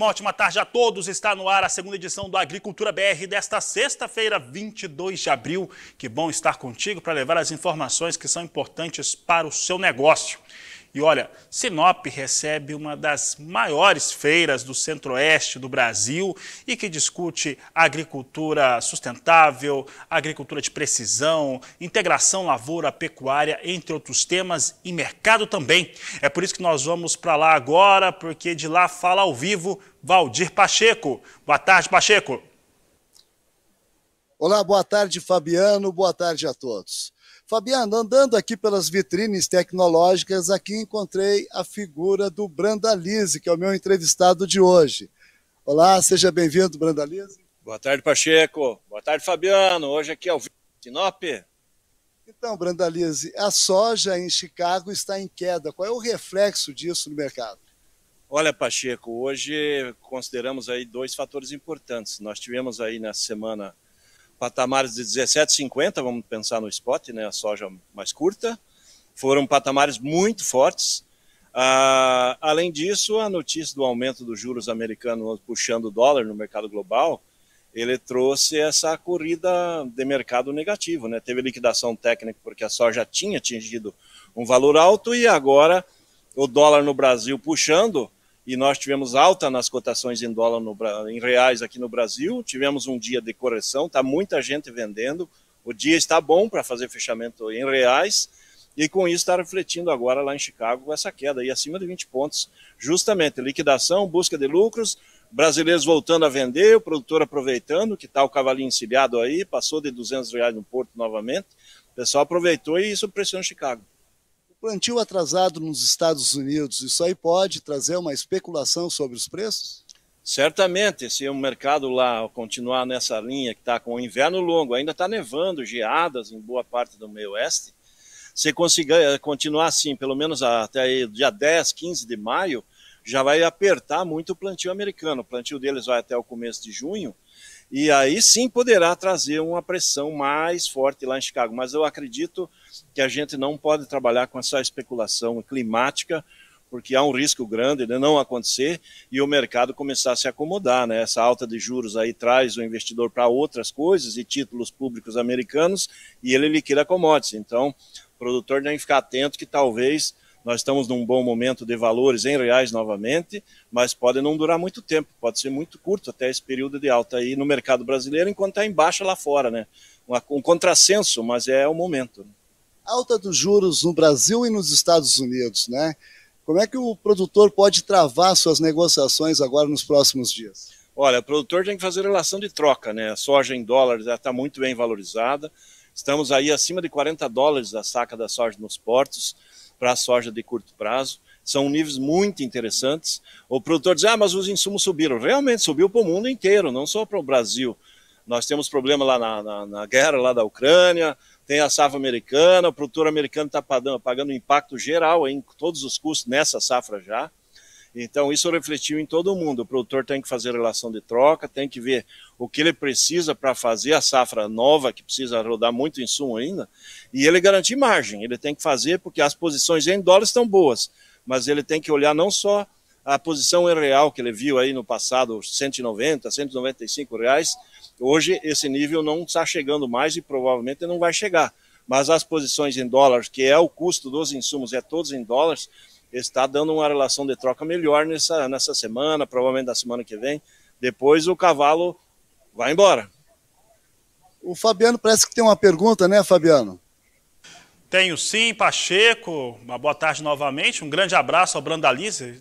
Uma ótima tarde a todos. Está no ar a segunda edição do Agricultura BR desta sexta-feira, 22 de abril. Que bom estar contigo para levar as informações que são importantes para o seu negócio. E olha, Sinop recebe uma das maiores feiras do centro-oeste do Brasil e que discute agricultura sustentável, agricultura de precisão, integração lavoura-pecuária, entre outros temas, e mercado também. É por isso que nós vamos para lá agora, porque de lá fala ao vivo Valdir Pacheco. Boa tarde, Pacheco. Olá, boa tarde, Fabiano, boa tarde a todos. Fabiano, andando aqui pelas vitrines tecnológicas, aqui encontrei a figura do Brandalize, que é o meu entrevistado de hoje. Olá, seja bem-vindo, Brandalize. Boa tarde, Pacheco. Boa tarde, Fabiano. Hoje aqui é o Sinop. Então, Brandalize, a soja em Chicago está em queda. Qual é o reflexo disso no mercado? Olha, Pacheco, hoje consideramos aí dois fatores importantes. Nós tivemos aí na semana patamares de 17,50, vamos pensar no spot, né, a soja mais curta, foram patamares muito fortes. Ah, além disso, a notícia do aumento dos juros americanos puxando o dólar no mercado global, ele trouxe essa corrida de mercado negativo, né? Teve liquidação técnica porque a soja tinha atingido um valor alto e agora o dólar no Brasil puxando, e nós tivemos alta nas cotações em dólar, no, em reais aqui no Brasil. Tivemos um dia de correção, está muita gente vendendo. O dia está bom para fazer fechamento em reais e com isso está refletindo agora lá em Chicago essa queda aí acima de 20 pontos, justamente liquidação, busca de lucros, brasileiros voltando a vender, o produtor aproveitando, que está o cavalinho encilhado aí, passou de 200 reais no porto novamente, o pessoal aproveitou e isso pressionou Chicago. Plantio atrasado nos Estados Unidos, isso aí pode trazer uma especulação sobre os preços? Certamente, se o mercado lá continuar nessa linha que está com o inverno longo, ainda está nevando, geadas em boa parte do meio oeste, se conseguir eh, continuar assim, pelo menos até aí, dia 10, 15 de maio, já vai apertar muito o plantio americano. O plantio deles vai até o começo de junho, e aí sim poderá trazer uma pressão mais forte lá em Chicago. Mas eu acredito que a gente não pode trabalhar com essa especulação climática, porque há um risco grande de não acontecer e o mercado começar a se acomodar. Né? Essa alta de juros aí traz o investidor para outras coisas e títulos públicos americanos e ele liquida commodities. Então, o produtor tem que ficar atento que talvez nós estamos num bom momento de valores em reais novamente, mas pode não durar muito tempo, pode ser muito curto até esse período de alta aí no mercado brasileiro, enquanto está em baixa lá fora, né? Um contrassenso, mas é o momento. Alta dos juros no Brasil e nos Estados Unidos, né? Como é que o produtor pode travar suas negociações agora nos próximos dias? Olha, o produtor tem que fazer relação de troca, né? A soja em dólares já está muito bem valorizada. Estamos aí acima de 40 dólares a saca da soja nos portos para a soja de curto prazo. São níveis muito interessantes. O produtor diz: ah, mas os insumos subiram. Realmente subiu para o mundo inteiro, não só para o Brasil. Nós temos problema lá na, na, na, guerra lá da Ucrânia, tem a safra americana, o produtor americano está pagando, pagando impacto geral em todos os custos nessa safra já. Então, isso refletiu em todo mundo. O produtor tem que fazer relação de troca, tem que ver o que ele precisa para fazer a safra nova, que precisa rodar muito insumo ainda, e ele garantir margem. Ele tem que fazer porque as posições em dólares estão boas, mas ele tem que olhar não só a posição em real que ele viu aí no passado, 190, 195 reais. Hoje, esse nível não está chegando mais e provavelmente não vai chegar mas as posições em dólares, que é o custo dos insumos, é todos em dólares, está dando uma relação de troca melhor nessa, nessa semana, provavelmente da semana que vem. Depois o cavalo vai embora. O Fabiano parece que tem uma pergunta, né, Fabiano? Tenho sim, Pacheco, uma boa tarde novamente. Um grande abraço ao Brandalize.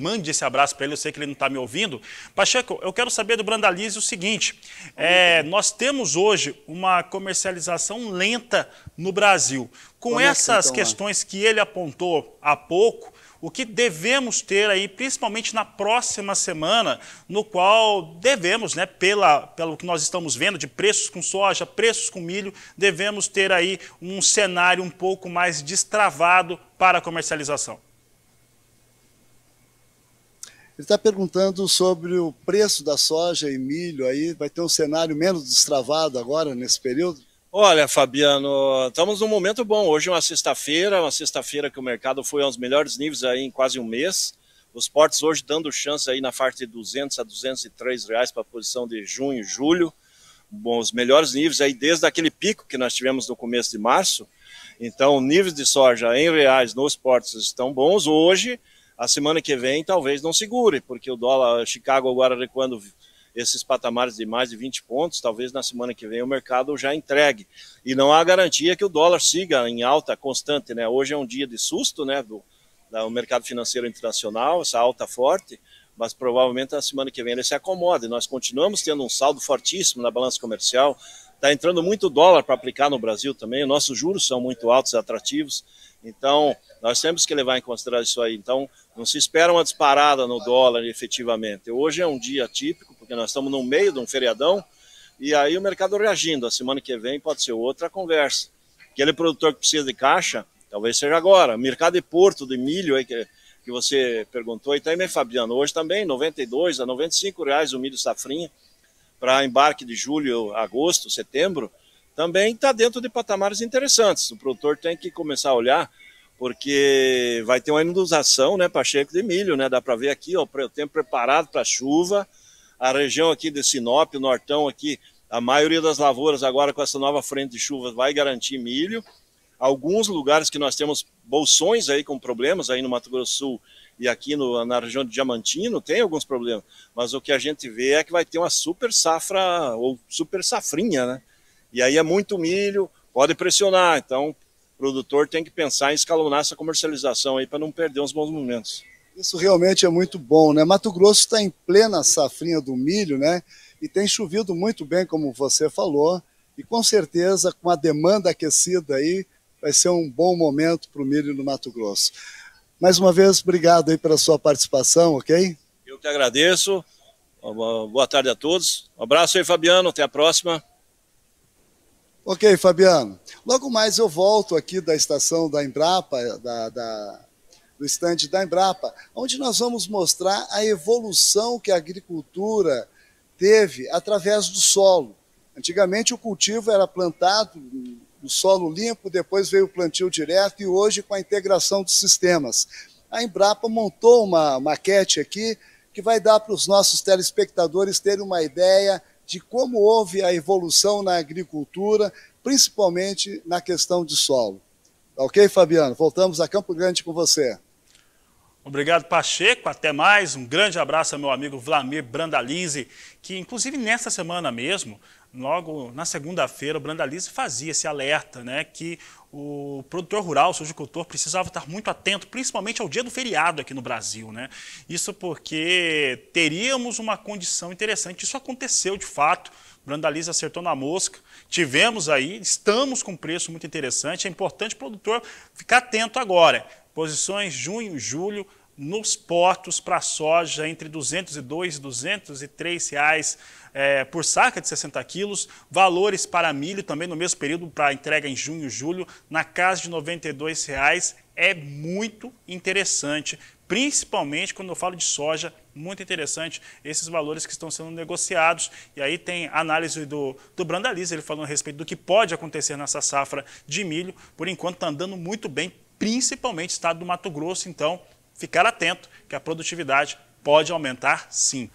Mande esse abraço para ele, eu sei que ele não está me ouvindo. Pacheco, eu quero saber do Brandalize o seguinte: é, nós temos hoje uma comercialização lenta no Brasil. Com Como essas é que, então, questões que ele apontou há pouco, o que devemos ter aí, principalmente na próxima semana, no qual devemos, né, pela, pelo que nós estamos vendo de preços com soja, preços com milho, devemos ter aí um cenário um pouco mais destravado para a comercialização. Ele está perguntando sobre o preço da soja e milho aí, vai ter um cenário menos destravado agora nesse período? Olha, Fabiano, estamos num momento bom. Hoje é uma sexta-feira, uma sexta-feira que o mercado foi aos melhores níveis aí em quase um mês. Os portos hoje dando chance aí na faixa de 200 a 203 reais para a posição de junho e julho. Bom, os melhores níveis aí desde aquele pico que nós tivemos no começo de março. Então, níveis de soja em reais nos portos estão bons hoje. A semana que vem talvez não segure, porque o dólar Chicago agora recuando esses patamares de mais de 20 pontos, talvez na semana que vem o mercado já entregue. E não há garantia que o dólar siga em alta constante, né? Hoje é um dia de susto, né, do, do mercado financeiro internacional, essa alta forte, mas provavelmente na semana que vem ele se acomoda. E nós continuamos tendo um saldo fortíssimo na balança comercial, está entrando muito dólar para aplicar no Brasil também, nossos juros são muito altos e atrativos, então nós temos que levar em consideração isso aí. Então não se espera uma disparada no dólar efetivamente. Hoje é um dia típico, porque nós estamos no meio de um feriadão, e aí o mercado reagindo. A semana que vem pode ser outra conversa. Aquele produtor que precisa de caixa, talvez seja agora. Mercado de Porto, de milho, aí que, que você perguntou, e também, tá Fabiano, hoje também, 92 a 95 reais o milho safrinha, para embarque de julho, agosto, setembro, também está dentro de patamares interessantes. O produtor tem que começar a olhar porque vai ter uma inundação, né, Pacheco, de milho, né? Dá para ver aqui, ó, o tempo preparado para chuva, a região aqui de Sinop, Nortão aqui, a maioria das lavouras agora com essa nova frente de chuvas vai garantir milho. Alguns lugares que nós temos bolsões aí com problemas aí no Mato Grosso do Sul e aqui no, na região de Diamantino tem alguns problemas, mas o que a gente vê é que vai ter uma super safra ou super safrinha, né? E aí é muito milho, pode pressionar, então o produtor tem que pensar em escalonar essa comercialização aí para não perder uns bons momentos. Isso realmente é muito bom, né? Mato Grosso está em plena safrinha do milho, né? E tem chovido muito bem, como você falou, e com certeza, com a demanda aquecida aí, vai ser um bom momento para o milho no Mato Grosso. Mais uma vez, obrigado aí pela sua participação, ok? Eu que agradeço. Boa tarde a todos. Um abraço aí, Fabiano. Até a próxima. Ok, Fabiano. Logo mais eu volto aqui da estação da Embrapa, da, da no estande da Embrapa, onde nós vamos mostrar a evolução que a agricultura teve através do solo. Antigamente o cultivo era plantado no solo limpo, depois veio o plantio direto e hoje com a integração dos sistemas. A Embrapa montou uma maquete aqui que vai dar para os nossos telespectadores terem uma ideia de como houve a evolução na agricultura, principalmente na questão de solo. Tá ok, Fabiano? Voltamos a Campo Grande com você. Obrigado, Pacheco. Até mais. Um grande abraço ao meu amigo Vlamir Brandalize, que inclusive nesta semana mesmo, logo na segunda-feira, o Brandalize fazia esse alerta, né, que o produtor rural, o sujicultor, precisava estar muito atento, principalmente ao dia do feriado aqui no Brasil, né? Isso porque teríamos uma condição interessante. Isso aconteceu de fato. Brandalize acertou na mosca. Tivemos aí, estamos com um preço muito interessante. É importante o produtor ficar atento agora Posições junho e julho nos portos para soja entre 202 e 203 reais é, por saca de 60 quilos, valores para milho também no mesmo período para entrega em junho e julho na casa de 92 reais é muito interessante, principalmente quando eu falo de soja, muito interessante esses valores que estão sendo negociados. E aí tem análise do, do Brandaliz, ele falando a respeito do que pode acontecer nessa safra de milho. Por enquanto está andando muito bem, principalmente estado do Mato Grosso. Então, ficar atento que a produtividade pode aumentar sim.